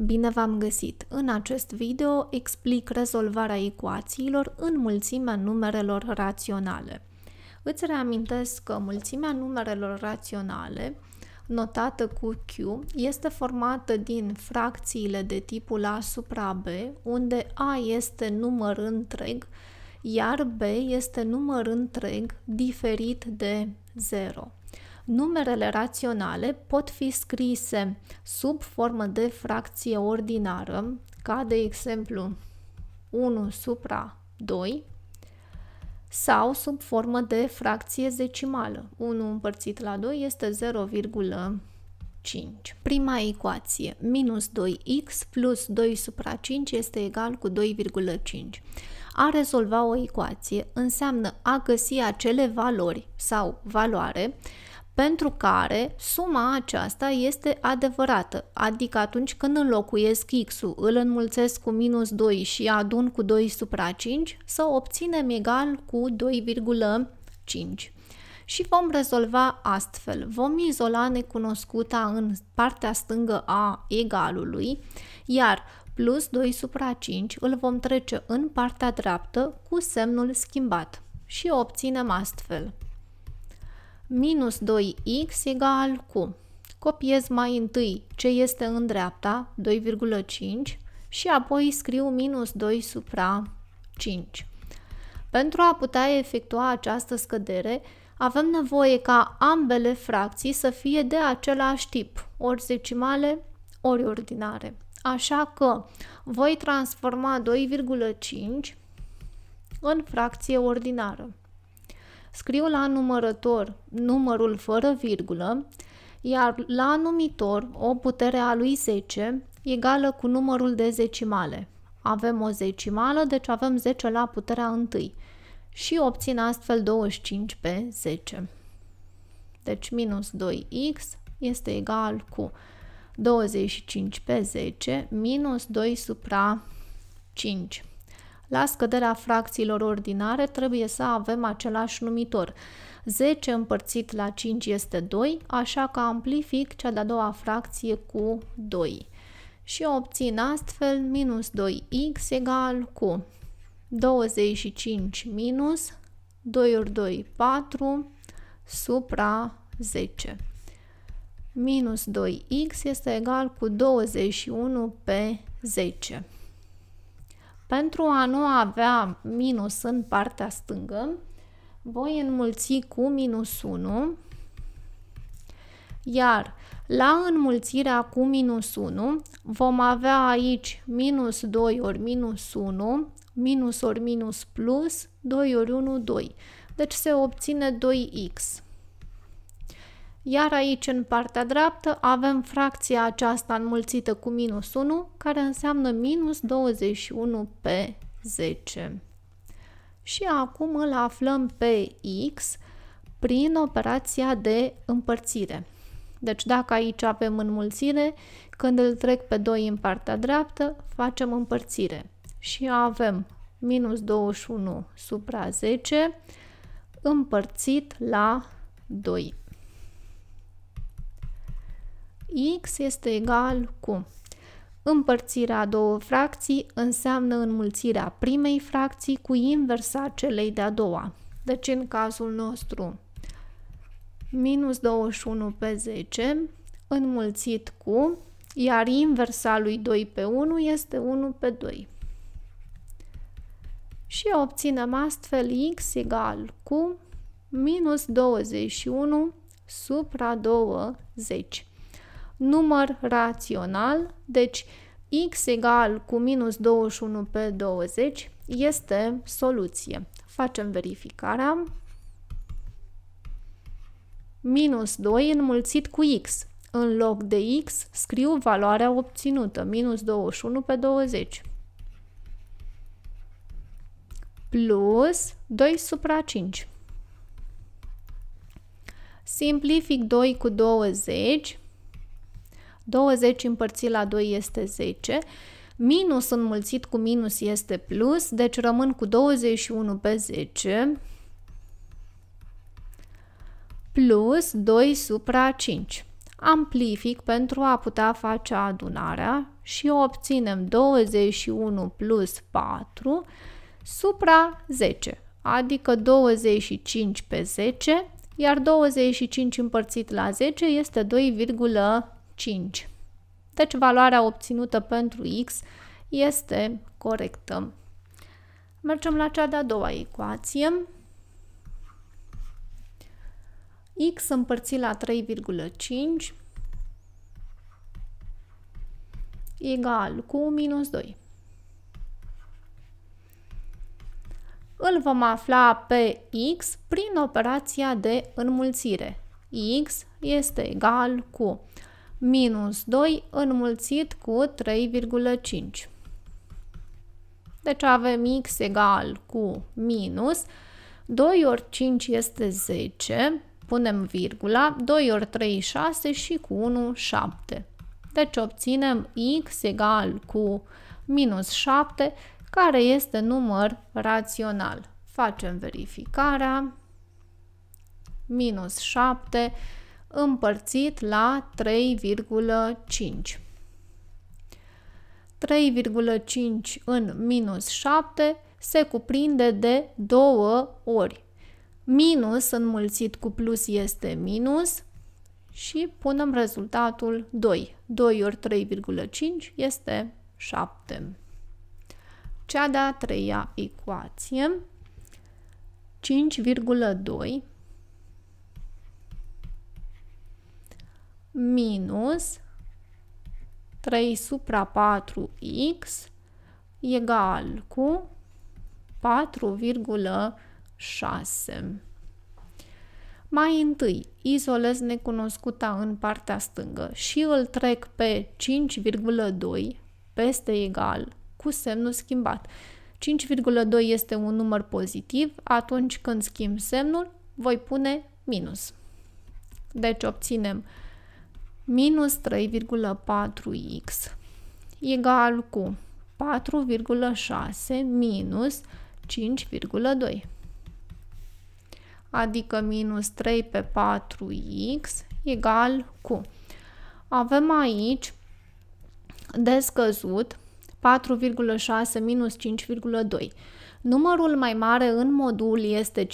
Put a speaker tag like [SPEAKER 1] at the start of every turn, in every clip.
[SPEAKER 1] Bine v-am găsit! În acest video explic rezolvarea ecuațiilor în mulțimea numerelor raționale. Îți reamintesc că mulțimea numerelor raționale, notată cu Q, este formată din fracțiile de tipul A supra B, unde A este număr întreg, iar B este număr întreg diferit de 0 numerele raționale pot fi scrise sub formă de fracție ordinară, ca de exemplu 1 supra 2, sau sub formă de fracție decimală. 1 împărțit la 2 este 0,5. Prima ecuație, minus 2x plus 2 supra 5 este egal cu 2,5. A rezolva o ecuație înseamnă a găsi acele valori sau valoare pentru care suma aceasta este adevărată, adică atunci când înlocuiesc x-ul, îl înmulțesc cu minus 2 și adun cu 2 supra 5, să obținem egal cu 2,5 și vom rezolva astfel. Vom izola necunoscuta în partea stângă a egalului, iar plus 2 supra 5 îl vom trece în partea dreaptă cu semnul schimbat și obținem astfel minus 2x egal cu, copiez mai întâi ce este în dreapta, 2,5, și apoi scriu minus 2 supra 5. Pentru a putea efectua această scădere, avem nevoie ca ambele fracții să fie de același tip, ori zecimale, ori ordinare. Așa că voi transforma 2,5 în fracție ordinară scriu la numărător numărul fără virgulă, iar la numitor o putere a lui 10 egală cu numărul de zecimale. Avem o zecimală, deci avem 10 la puterea 1 și obțin astfel 25 pe 10. Deci minus 2x este egal cu 25 pe 10 minus 2 supra 5. La scăderea fracțiilor ordinare trebuie să avem același numitor. 10 împărțit la 5 este 2, așa că amplific cea de-a doua fracție cu 2. Și obțin astfel minus 2x egal cu 25 minus 2 ori 2, 4 supra 10. Minus 2x este egal cu 21 pe 10. Pentru a nu avea minus în partea stângă, voi înmulți cu minus 1, iar la înmulțirea cu minus 1 vom avea aici minus 2 ori minus 1, minus ori minus plus, 2 ori 1, 2. Deci se obține 2x. Iar aici, în partea dreaptă, avem fracția aceasta înmulțită cu minus 1, care înseamnă minus 21 pe 10. Și acum îl aflăm pe x prin operația de împărțire. Deci dacă aici avem înmulțire, când îl trec pe 2 în partea dreaptă, facem împărțire. Și avem minus 21 supra 10 împărțit la 2 x este egal cu Împărțirea a două fracții înseamnă înmulțirea primei fracții cu inversa celei de-a doua. Deci în cazul nostru minus 21 pe 10 înmulțit cu, iar inversa lui 2 pe 1 este 1 pe 2. Și obținem astfel x egal cu minus 21 supra 20 număr rațional, deci x egal cu minus 21 pe 20 este soluție. Facem verificarea. Minus 2 înmulțit cu x. În loc de x scriu valoarea obținută, minus 21 pe 20. Plus 2 supra 5. Simplific 2 cu 20 20 împărțit la 2 este 10, minus înmulțit cu minus este plus, deci rămân cu 21 pe 10 plus 2 supra 5. Amplific pentru a putea face adunarea și obținem 21 plus 4 supra 10, adică 25 pe 10, iar 25 împărțit la 10 este 5. Deci valoarea obținută pentru x este corectă. Mergem la cea de-a doua ecuație. x împărțit la 3,5 egal cu minus 2. Îl vom afla pe x prin operația de înmulțire. x este egal cu minus 2 înmulțit cu 3,5. Deci avem x egal cu minus 2 ori 5 este 10, punem virgula, 2 ori 3, 6 și cu 1, 7. Deci obținem x egal cu minus 7, care este număr rațional. Facem verificarea, minus 7 împărțit la 3,5. 3,5 în minus 7 se cuprinde de 2 ori. Minus înmulțit cu plus este minus și punem rezultatul 2. 2 ori 3,5 este 7. Cea de-a treia ecuație, 5,2 minus 3 supra 4x egal cu 4,6. Mai întâi, izolez necunoscuta în partea stângă și îl trec pe 5,2 peste egal cu semnul schimbat. 5,2 este un număr pozitiv, atunci când schimb semnul, voi pune minus. Deci obținem minus 3,4x egal cu 4,6 minus 5,2 adică minus 3 pe 4x egal cu avem aici de scăzut 4,6 minus 5,2 Numărul mai mare în modul este 5,2,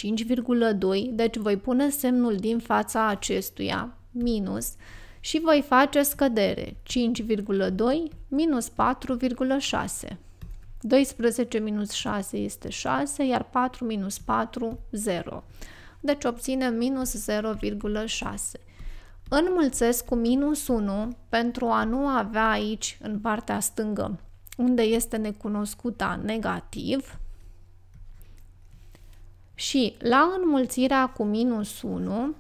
[SPEAKER 1] deci voi pune semnul din fața acestuia, minus, și voi face scădere 5,2 minus 4,6. 12 minus 6 este 6, iar 4 minus 4, 0. Deci obținem minus 0,6. Înmulțesc cu minus 1 pentru a nu avea aici, în partea stângă, unde este necunoscuta negativ. Și la înmulțirea cu minus 1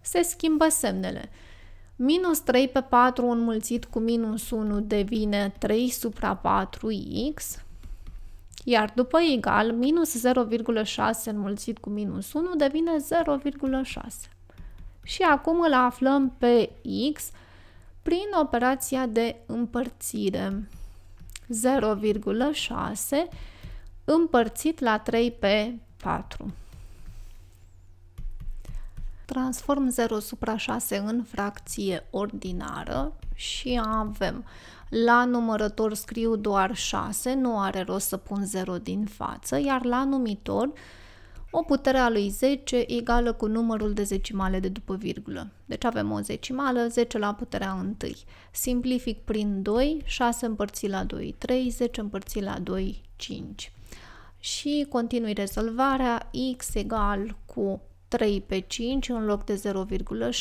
[SPEAKER 1] se schimbă semnele. Minus 3 pe 4 înmulțit cu minus 1 devine 3 supra 4x, iar după egal, minus 0,6 înmulțit cu minus 1 devine 0,6. Și acum îl aflăm pe x prin operația de împărțire. 0,6 împărțit la 3 pe 4. Transform 0 supra 6 în fracție ordinară și avem la numărător scriu doar 6, nu are rost să pun 0 din față, iar la numitor o putere a lui 10 egală cu numărul de zecimale de după virgulă. Deci avem o zecimală, 10 la puterea 1. Simplific prin 2, 6 împărțit la 2, 3, 10 împărțit la 2, 5. Și continui rezolvarea, x egal cu 3 pe 5 în loc de 0,6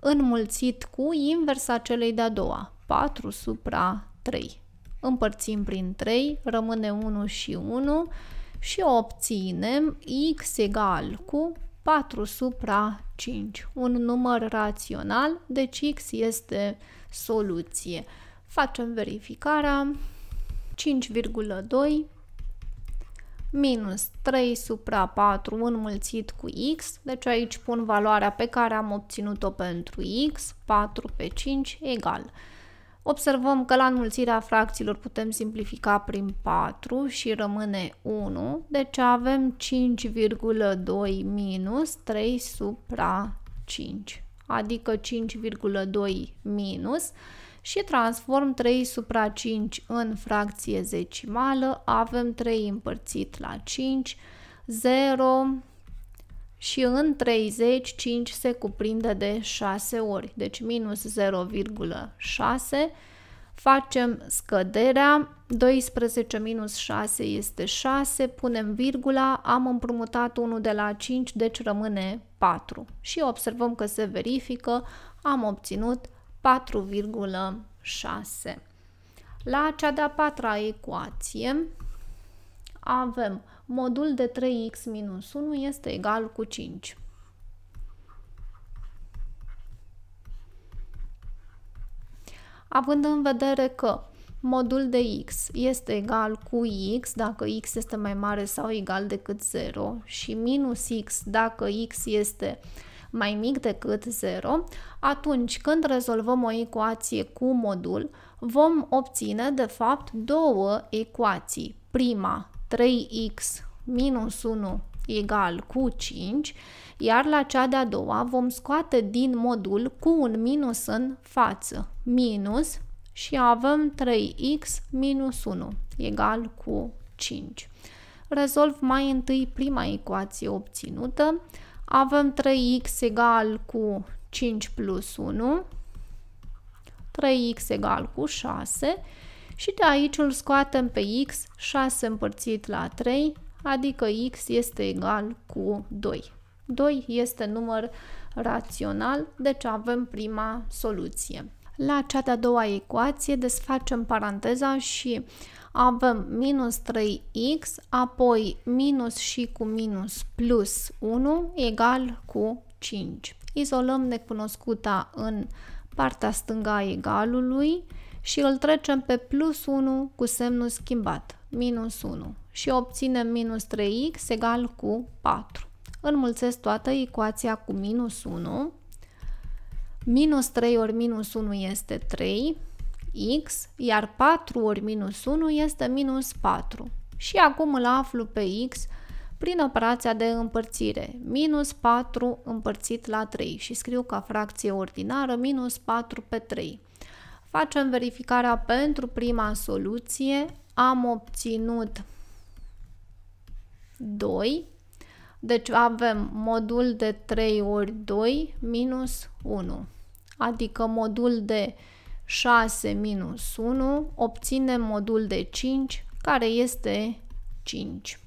[SPEAKER 1] înmulțit cu inversa celei de-a doua, 4 supra 3. Împărțim prin 3, rămâne 1 și 1 și obținem x egal cu 4 supra 5, un număr rațional, deci x este soluție. Facem verificarea, 5,2 minus 3 supra 4 înmulțit cu x, deci aici pun valoarea pe care am obținut-o pentru x, 4 pe 5 egal. Observăm că la înmulțirea fracțiilor putem simplifica prin 4 și rămâne 1, deci avem 5,2 minus 3 supra 5, adică 5,2 minus și transform 3 supra 5 în fracție zecimală, avem 3 împărțit la 5, 0 și în 30 5 se cuprinde de 6 ori, deci minus 0,6 facem scăderea, 12 minus 6 este 6, punem virgula, am împrumutat 1 de la 5, deci rămâne 4. Și observăm că se verifică, am obținut 4,6. La cea de-a patra ecuație avem modul de 3x minus 1 este egal cu 5. Având în vedere că modul de x este egal cu x dacă x este mai mare sau egal decât 0 și minus x dacă x este uh, mai mic decât 0, atunci când rezolvăm o ecuație cu modul, vom obține de fapt două ecuații. Prima, 3x minus 1 egal cu 5, iar la cea de-a doua vom scoate din modul cu un minus în față, minus și avem 3x minus 1 egal cu 5. Rezolv mai întâi prima ecuație obținută, avem 3x egal cu 5 plus 1, 3x egal cu 6 și de aici îl scoatem pe x 6 împărțit la 3, adică x este egal cu 2. 2 este număr rațional, deci avem prima soluție. La cea de-a doua ecuație desfacem paranteza și uh, avem minus 3x, apoi minus și cu minus plus 1 egal cu 5. Izolăm necunoscuta în partea stânga a egalului și îl trecem pe plus 1 cu semnul schimbat, minus 1 și obținem minus 3x egal cu 4. Înmulțesc toată ecuația cu minus 1. Minus 3 ori minus 1 este 3, x, iar 4 ori minus 1 este minus 4. Și acum îl aflu pe x prin operația de împărțire. Minus 4 împărțit la 3 și scriu ca fracție ordinară minus 4 pe 3. Facem verificarea pentru prima soluție. Am obținut 2. Deci avem modul de 3 ori 2 minus 1. Adică modul de 6 minus 1, obținem modul de 5, care este 5.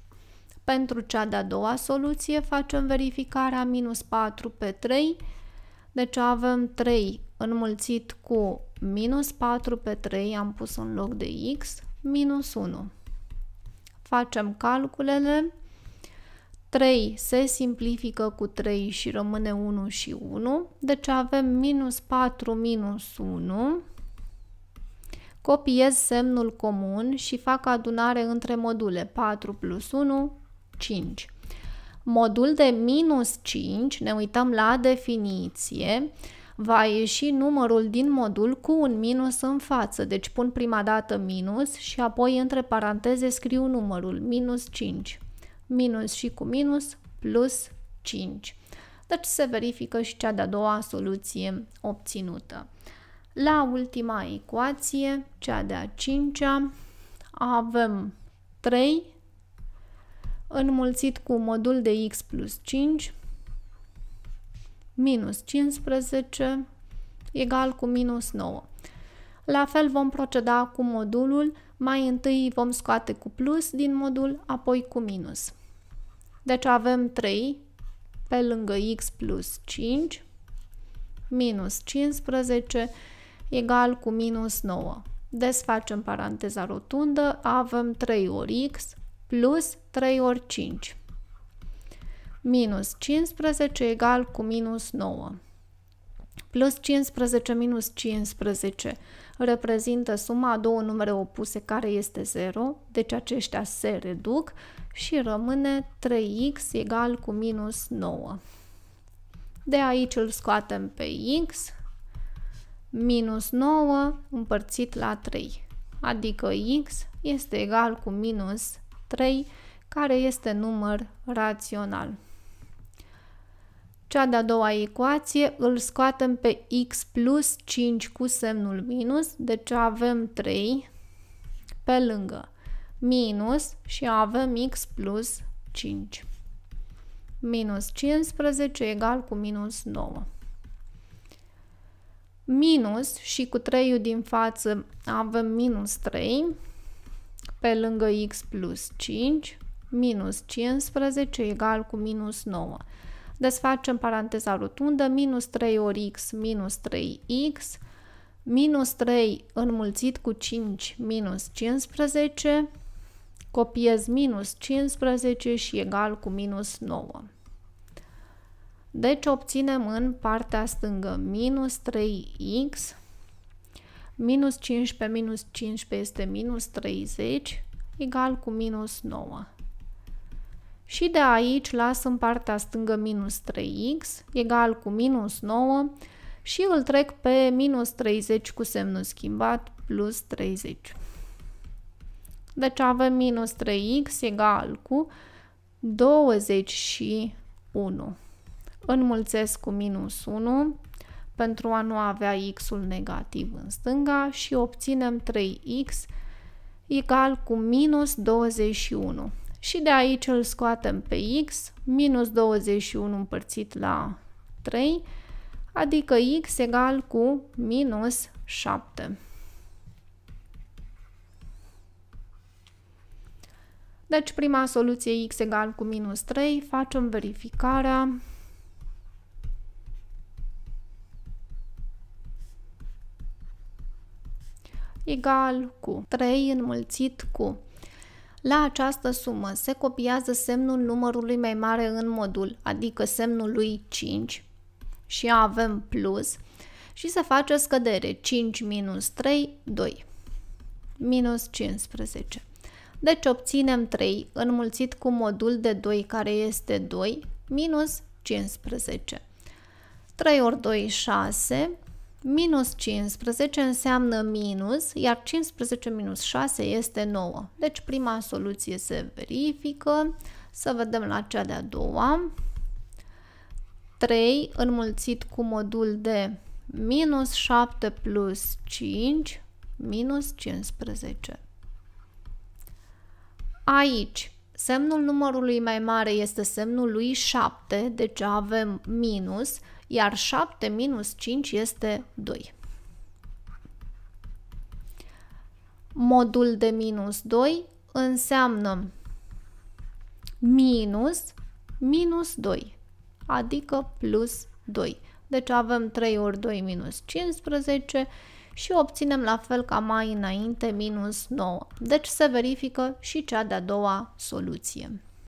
[SPEAKER 1] Pentru cea de-a doua soluție facem verificarea minus 4 pe 3, deci avem 3 înmulțit cu minus 4 pe 3, am pus un loc de x, minus 1. Facem calculele, 3 se simplifică cu 3 și rămâne 1 și 1, deci avem minus 4 minus 1 copiez semnul comun și fac adunare între module 4 plus 1, 5. Modul de minus 5, ne uităm la definiție, va ieși numărul din modul cu un minus în față, deci pun prima dată minus și apoi între paranteze scriu numărul, minus 5. Minus și cu minus, plus 5. Deci se verifică și cea de-a doua soluție obținută. La ultima ecuație, cea de-a cincea, avem 3 înmulțit cu modul de x plus 5 minus 15 egal cu minus 9. La fel vom proceda cu modulul, mai întâi vom scoate cu plus din modul, apoi cu minus. Deci avem 3 pe lângă x plus 5 minus 15 egal cu minus 9. Desfacem paranteza rotundă, avem 3 ori x plus 3 ori 5. Minus 15 egal cu minus 9. Plus 15 minus 15 reprezintă suma a două numere opuse care este 0, deci aceștia se reduc și rămâne 3x egal cu minus 9. De aici îl scoatem pe x, minus 9 împărțit la 3, adică x este egal cu minus 3, care este număr rațional. Cea de-a doua ecuație îl scoatem pe x plus 5 cu semnul minus, deci avem 3 pe lângă minus și avem x plus 5. Minus 15 egal cu minus 9 minus și cu 3 din față avem minus 3 pe lângă x plus 5 minus 15 egal cu minus 9. Desfacem deci paranteza rotundă, minus 3 ori x minus 3x, minus 3 înmulțit cu 5 minus 15, copiez minus 15 și egal cu minus 9. Deci obținem în partea stângă minus 3x, minus 15 minus 15 este minus 30, egal cu minus 9. Și de aici las în partea stângă minus 3x, egal cu minus 9, și îl trec pe minus 30 cu semnul schimbat, plus 30. Deci avem minus 3x egal cu 21 înmulțesc cu minus 1 pentru a nu avea x-ul negativ în stânga și obținem 3x egal cu minus 21. Și de aici îl scoatem pe x, minus 21 împărțit la 3, adică x egal cu minus 7. Deci prima soluție x egal cu minus 3, facem verificarea egal cu 3 înmulțit cu. La această sumă se copiază semnul numărului mai mare în modul, adică semnul lui 5 și avem plus și se face scădere 5 minus 3, 2 minus 15. Deci obținem 3 înmulțit cu modul de 2 care este 2 minus 15. 3 ori 2, 6 Minus 15 înseamnă minus, iar 15 minus 6 este 9. Deci prima soluție se verifică. Să vedem la cea de-a doua. 3 înmulțit cu modul de minus 7 plus 5 minus 15. Aici Semnul numărului mai mare este semnul lui 7, deci avem minus, iar 7 minus 5 este 2. Modul de minus 2 înseamnă minus minus 2, adică plus 2. Deci avem 3 ori 2 minus 15 și obținem la fel ca mai înainte minus 9. Deci se verifică și cea de-a doua soluție.